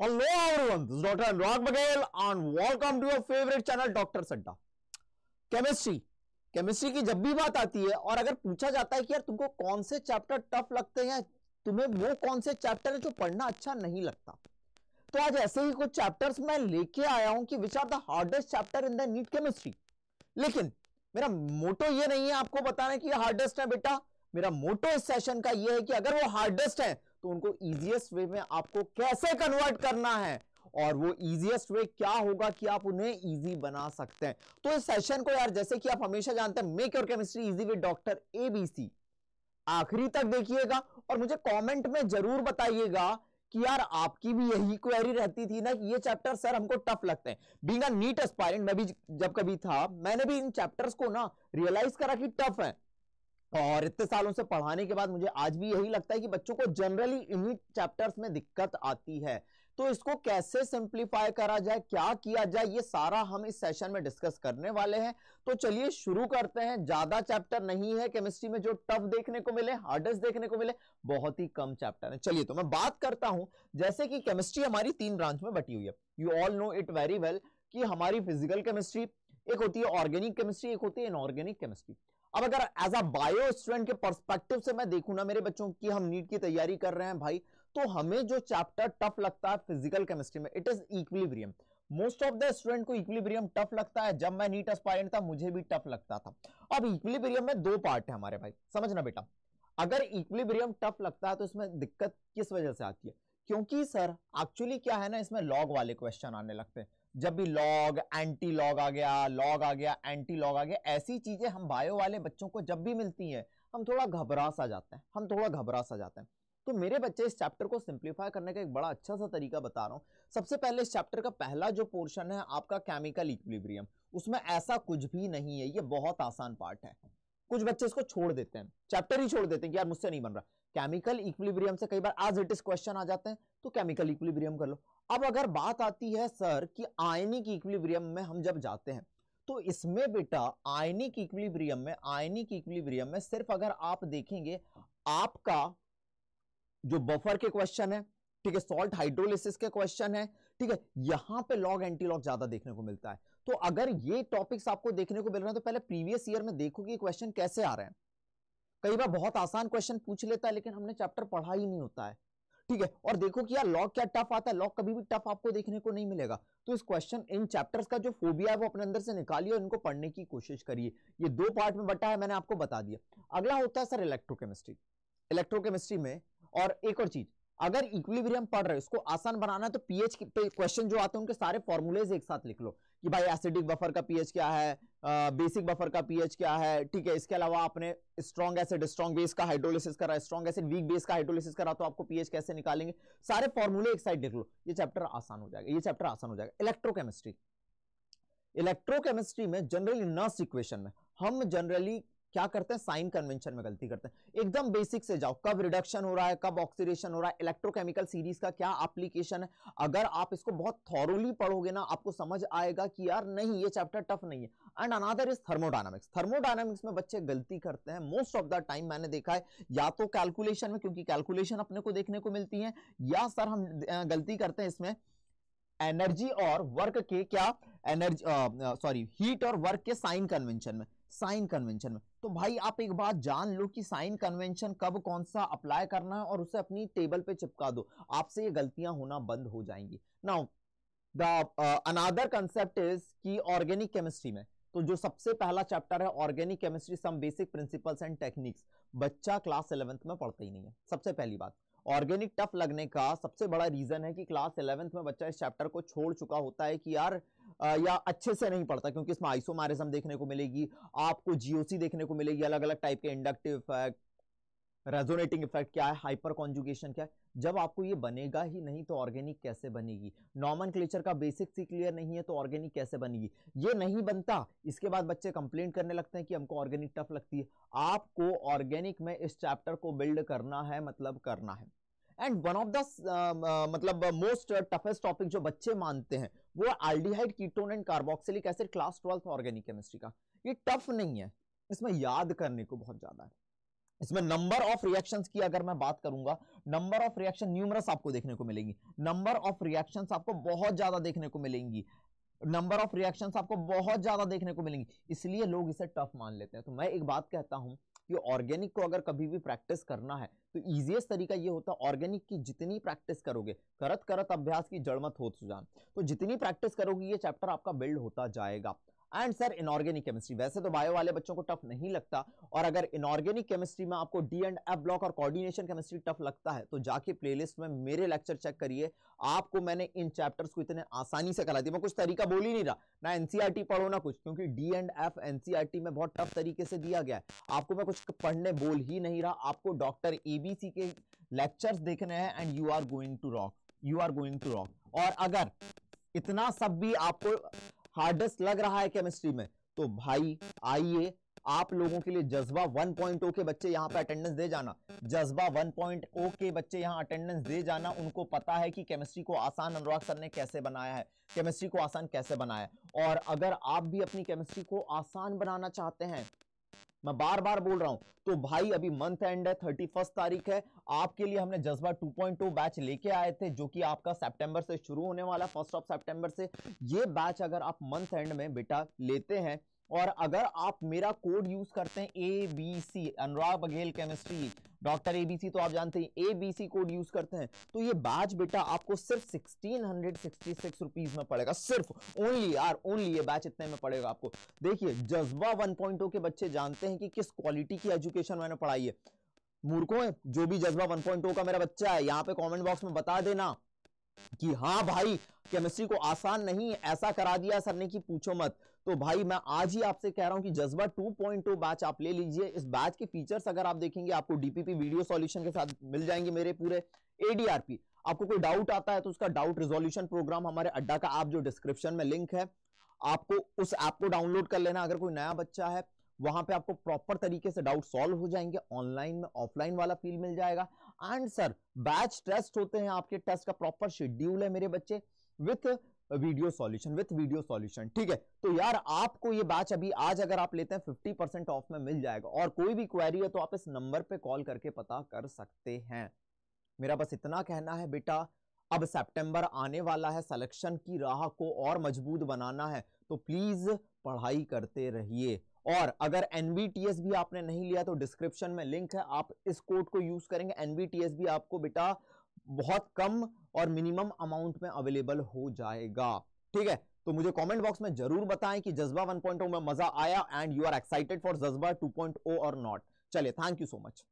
Hello everyone, this is Dr. Anurag Bagel and welcome to your favorite channel Dr. Santa. Chemistry. Chemistry की जब भी बात आती है और अगर पूछा जाता है कि यार तुमको कौन से चैप्टर टफ लगते हैं तुम्हें वो कौन से चैप्टर है जो पढ़ना अच्छा नहीं लगता तो आज ऐसे ही कुछ चैप्टर्स मैं लेके आया हूं कि which are the hardest chapter in the NEET chemistry लेकिन मेरा मोटो ये नहीं है आपको बताना कि हार्डेस्ट है बेटा मेरा मोटो इस सेशन का ये है कि अगर वो हार्डेस्ट है तो उनको इजिएस्ट वे में आपको कैसे कन्वर्ट करना है और वो इजिएस्ट वे क्या होगा कि आप उन्हें इजी बना सकते हैं तो इस सेशन को यार जैसे कि आप हमेशा जानते हैं make your chemistry easy with doctor ABC आखिरी तक देखिएगा और मुझे कमेंट में जरूर बताइएगा कि यार आपकी भी यही क्वेरी रहती थी ना कि ये चैप्टर सर हमको टफ लगते हैं बींग नीट एस्पायरेंट मैं भी जब कभी था मैंने भी इन चैप्टर्स को ना रियलाइज करा कि टफ है और इतने सालों से पढ़ाने के बाद मुझे आज भी यही लगता है कि बच्चों को जनरली इन्हीं चैप्टर्स में दिक्कत आती है तो इसको कैसे सिंप्लीफाई करा जाए क्या किया जाए ये सारा हम इस सेशन में डिस्कस करने वाले हैं तो चलिए शुरू करते हैं ज्यादा चैप्टर नहीं है केमिस्ट्री में जो टफ देखने को मिले हार्डेस्ट देखने को मिले बहुत ही कम चैप्टर है चलिए तो मैं बात करता हूं जैसे कि केमिस्ट्री हमारी तीन ब्रांच में बटी हुई है you all know it very well कि हमारी फिजिकल केमिस्ट्री एक होती है ऑर्गेनिक केमिस्ट्री एक होती है इनऑर्गेनिक केमिस्ट्री अब अगर एज अ बायो स्टूडेंट के परस्पेक्टिव से मैं देखू ना मेरे बच्चों की हम नीट की तैयारी कर रहे हैं भाई तो हमें जो चैप्टर टफ लगता है फिजिकल केमिस्ट्री में it is equilibrium most of the student को इक्विलिब्रियम टफ लगता है जब मैं नीट एस्पायरेंट था मुझे भी टफ लगता था अब इक्विलिब्रियम में दो पार्ट है हमारे भाई समझना बेटा अगर इक्विलिब्रियम टफ लगता है तो इसमें दिक्कत किस वजह से आती है क्योंकि सर एक्चुअली क्या है ना इसमें लॉग वाले क्वेश्चन आने लगते हैं जब भी लॉग एंटी लॉग आ गया लॉग आ गया एंटी लॉग आ गया ऐसी चीज़ें हम बायो वाले बच्चों को जब भी मिलती हैं हम थोड़ा घबरा सा जाते हैं हम थोड़ा घबरा सा जाते हैं तो मेरे बच्चे इस चैप्टर को सिंप्लीफाई करने का एक बड़ा अच्छा सा तरीका बता रहा हूँ सबसे पहले इस चैप्टर का पहला जो पोर्शन है आपका केमिकल इक्विलिब्रियम उसमें ऐसा कुछ भी नहीं है ये बहुत आसान पार्ट है कुछ बच्चे इसको छोड़ देते हैं चैप्टर ही छोड़ देते हैं कि यार मुझसे नहीं बन रहा केमिकल इक्विलिब्रियम से कई बार आज इट इज क्वेश्चन आ जाते हैं तो केमिकल इक्विलिब्रियम कर लो अब अगर बात आती है सर कि आयनिक इक्विलिब्रियम में हम जब जाते हैं तो इसमें बेटा आयनिक इक्विलिब्रियम में आयनिक इक्विलिब्रियम में सिर्फ अगर आप देखेंगे आपका जो बफर के क्वेश्चन है ठीक है सॉल्ट हाइड्रोलिसिस के क्वेश्चन है ठीक है यहां पे लॉग एंटी लॉग ज्यादा देखने को मिलता है तो अगर ये टॉपिक्स आपको देखने को मिल रहे हैं तो पहले प्रीवियस ईयर में देखो कि क्वेश्चन कैसे आ रहे हैं कई बार बहुत आसान क्वेश्चन पूछ लेता है लेकिन हमने चैप्टर पढ़ा ही नहीं होता है ठीक है और देखो कि यार लॉक क्या टफ आता है लॉक कभी भी टफ आपको देखने को नहीं मिलेगा तो इस क्वेश्चन इन चैप्टर्स का जो फोबिया है वो अपने अंदर से निकालिए और इनको पढ़ने की कोशिश करिए ये दो पार्ट में बटा है मैंने आपको बता दिया अगला होता है सर इलेक्ट्रोकेमिस्ट्री इलेक्ट्रोकेमिस्ट्री में और एक और चीज अगर इक्विलिब्रियम पढ़ रहे हो इसको आसान बनाना है तो पीएच पे क्वेश्चन जो आते हैं उनके सारे फॉर्मुलेज एक साथ लिख लो कि भाई एसिडिक बफर का पीएच क्या है बेसिक बफर का पीएच क्या है ठीक है इसके अलावा आपने स्ट्रॉन्ग एसिड स्ट्रॉन्ग बेस का हाइड्रोलिसिस करा स्ट्रॉन्ग एसिड वीक बेस का हाइड्रोलिसिस करा तो आपको पीएच कैसे निकालेंगे सारे फॉर्मूले एक साइड देख लो ये चैप्टर आसान हो जाएगा ये चैप्टर आसान हो जाएगा इलेक्ट्रोकेमिस्ट्री इलेक्ट्रोकेमिस्ट्री में जनरली नर्स इक्वेशन में हम जनरली क्या करते हैं साइन कन्वेंशन में गलती करते हैं एकदम बेसिक से जाओ कब रिडक्शन हो रहा है कब ऑक्सीडेशन हो रहा है इलेक्ट्रोकेमिकल सीरीज का क्या एप्लीकेशन है अगर आप इसको बहुत थॉरोली पढ़ोगे ना आपको समझ आएगा कि यार नहीं ये चैप्टर टफ नहीं है and another is thermodynamics thermodynamics में बच्चे गलती करते हैं मोस्ट ऑफ द टाइम मैंने देखा है या तो कैलकुलेशन में क्योंकि कैलकुलेशन अपने को देखने को मिलती है या सर हम गलती करते हैं इसमें एनर्जी और वर्क के क्या एनर्जी सॉरी हीट और वर्क के साइन कन्वेंशन में साइन कन्वेंशन में तो भाई आप एक बात जान लो कि साइन कन्वेंशन कब कौन सा अप्लाई करना है और उसे अपनी टेबल पे चिपका दो आपसे ये गलतियां होना बंद हो जाएंगी now the another concept is कि ऑर्गेनिक केमिस्ट्री में तो जो सबसे पहला चैप्टर है organic chemistry some basic principles and techniques बच्चा क्लास इलेवेंथ में पढ़ता ही नहीं है सबसे पहली बात ऑर्गेनिक टफ लगने का सबसे बड़ा रीजन है कि क्लास इलेवेंथ में बच्चा इस चैप्टर को छोड़ चुका होता है कि यार या अच्छे से नहीं पढ़ता क्योंकि इसमें आइसोमारिज्म देखने को मिलेगी आपको जीओसी देखने को मिलेगी अलग अलग टाइप के इंडक्टिव इफेक्ट रेजोनेटिंग इफेक्ट क्या है हाइपर कॉन्जुगेशन क्या है जब आपको ये बनेगा ही नहीं तो ऑर्गेनिक कैसे बनेगी नॉर्मन क्लेचर का बेसिक्स ही क्लियर नहीं है तो ऑर्गेनिक कैसे बनेगी ये नहीं बनता इसके बाद बच्चे कंप्लेंट करने लगते हैं कि हमको ऑर्गेनिक टफ लगती है आपको ऑर्गेनिक में इस चैप्टर को बिल्ड करना है मतलब करना है एंड वन ऑफ द मतलब मोस्ट टफेस्ट टॉपिक जो बच्चे मानते हैं वो aldehyde ketone and carboxylic acid class twelfth organic chemistry का ये टफ नहीं है इसमें याद करने को बहुत ज्यादा है इसमें नंबर ऑफ रिएक्शंस की अगर मैं बात करूंगा नंबर ऑफ रिएक्शन न्यूमरस आपको देखने को मिलेंगी नंबर ऑफ रिएक्शंस आपको बहुत ज्यादा देखने को मिलेंगी नंबर ऑफ रिएक्शंस आपको बहुत ज्यादा देखने को मिलेंगी इसलिए लोग इसे टफ मान लेते हैं तो मैं एक बात कहता हूं ये ऑर्गेनिक को अगर कभी भी प्रैक्टिस करना है तो ईजिएस्ट तरीका ये होता है ऑर्गेनिक की जितनी प्रैक्टिस करोगे करत करत अभ्यास की जड़मत हो सुजान तो जितनी प्रैक्टिस करोगे ये चैप्टर आपका बिल्ड होता जाएगा एंड सर इनऑर्गेनिक केमिस्ट्री वैसे तो बायो वाले बच्चों को टफ नहीं लगता और अगर इनऑर्गेनिक केमिस्ट्री में आपको डी एंड एफ ब्लॉक और कोऑर्डिनेशन केमिस्ट्री टफ लगता है तो जाके प्लेलिस्ट में मेरे लेक्चर चेक करिए आपको मैंने इन चैप्टर्स को इतने आसानी से करा दिया मैं कुछ तरीका बोल ही नहीं रहा ना एनसीआरटी e पढ़ो ना कुछ क्योंकि डी एंड एफ एनसीआर में बहुत टफ तरीके से दिया गया है आपको मैं कुछ पढ़ने बोल ही नहीं रहा आपको डॉक्टर एबीसी के लेक्चर्स देखने हैं and you are going to rock you are going to rock और अगर इतना सब भी आपको हार्डेस्ट लग रहा है केमिस्ट्री में तो भाई आइए आप लोगों के लिए जज्बा 1.0 के बच्चे यहां पे अटेंडेंस दे जाना जज्बा 1.0 के बच्चे यहां अटेंडेंस दे जाना उनको पता है कि केमिस्ट्री को आसान अनुराग सर ने कैसे बनाया है केमिस्ट्री को आसान कैसे बनाया है और अगर आप भी अपनी केमिस्ट्री को आसान बनाना चाहते हैं मैं बार बार बोल रहा हूं तो भाई अभी मंथ एंड है थर्टी फर्स्ट तारीख है आपके लिए हमने जज्बा 2.2 बैच लेके आए थे जो कि आपका सितंबर से शुरू होने वाला फर्स्ट ऑफ सितंबर से ये बैच अगर आप मंथ एंड में बेटा लेते हैं और अगर आप मेरा कोड यूज करते हैं A B C Anurag Baghel chemistry doctor ABC तो आप जानते हैं एबीसी कोड यूज करते हैं तो ये बैच बेटा आपको सिर्फ sixteen hundred sixty six rupees में पड़ेगा सिर्फ ओनली यार ओनली ये बैच इतने में पड़ेगा आपको देखिए जज्बा वन पॉइंट oh के बच्चे जानते हैं कि किस क्वालिटी की एजुकेशन मैंने पढ़ाई है मूर्खों है जो भी जज्बा वन पॉइंट oh का मेरा बच्चा है यहाँ पे कॉमेंट बॉक्स में बता देना कि हाँ भाई केमिस्ट्री को आसान नहीं ऐसा करा दिया सर ने कि पूछो मत तो भाई मैं आज ही आपसे कह रहा हूं कि जज्बा 2.2 बैच आप ले लीजिए इस बैच के फीचर्स अगर आप देखेंगे आपको डीपीपी वीडियो सॉल्यूशन के साथ मिल जाएंगे मेरे पूरे एडीआरपी आपको कोई डाउट आता है तो उसका डाउट रिजोल्यूशन प्रोग्राम हमारे अड्डा का आप जो डिस्क्रिप्शन में लिंक है आपको उस ऐप को डाउनलोड कर लेना अगर कोई नया बच्चा है वहां पे आपको प्रॉपर तरीके से डाउट सॉल्व हो जाएंगे ऑनलाइन में ऑफलाइन वाला फील मिल जाएगा एंड सर बैच टेस्ट होते हैं आपके टेस्ट का प्रॉपर शेड्यूल है मेरे बच्चे with video solution with video solution ठीक है तो यार आपको ये बैच अभी आज अगर आप लेते हैं फिफ्टी परसेंट ऑफ में मिल जाएगा और कोई भी क्वेरी है तो आप इस नंबर पे कॉल करके पता कर सकते हैं मेरा बस इतना कहना है बेटा अब सितंबर आने वाला है सिलेक्शन की राह को और मजबूत बनाना है तो प्लीज पढ़ाई करते रहिए और अगर एनवीटीएस भी आपने नहीं लिया तो डिस्क्रिप्शन में लिंक है आप इस कोड को यूज करेंगे एनवीटीएस भी आपको बेटा बहुत कम और मिनिमम अमाउंट में अवेलेबल हो जाएगा ठीक है तो मुझे कमेंट बॉक्स में जरूर बताएं कि जज्बा 1.0 में मजा आया and you are excited for Jazba 2.0 और नॉट चलिए थैंक यू सो मच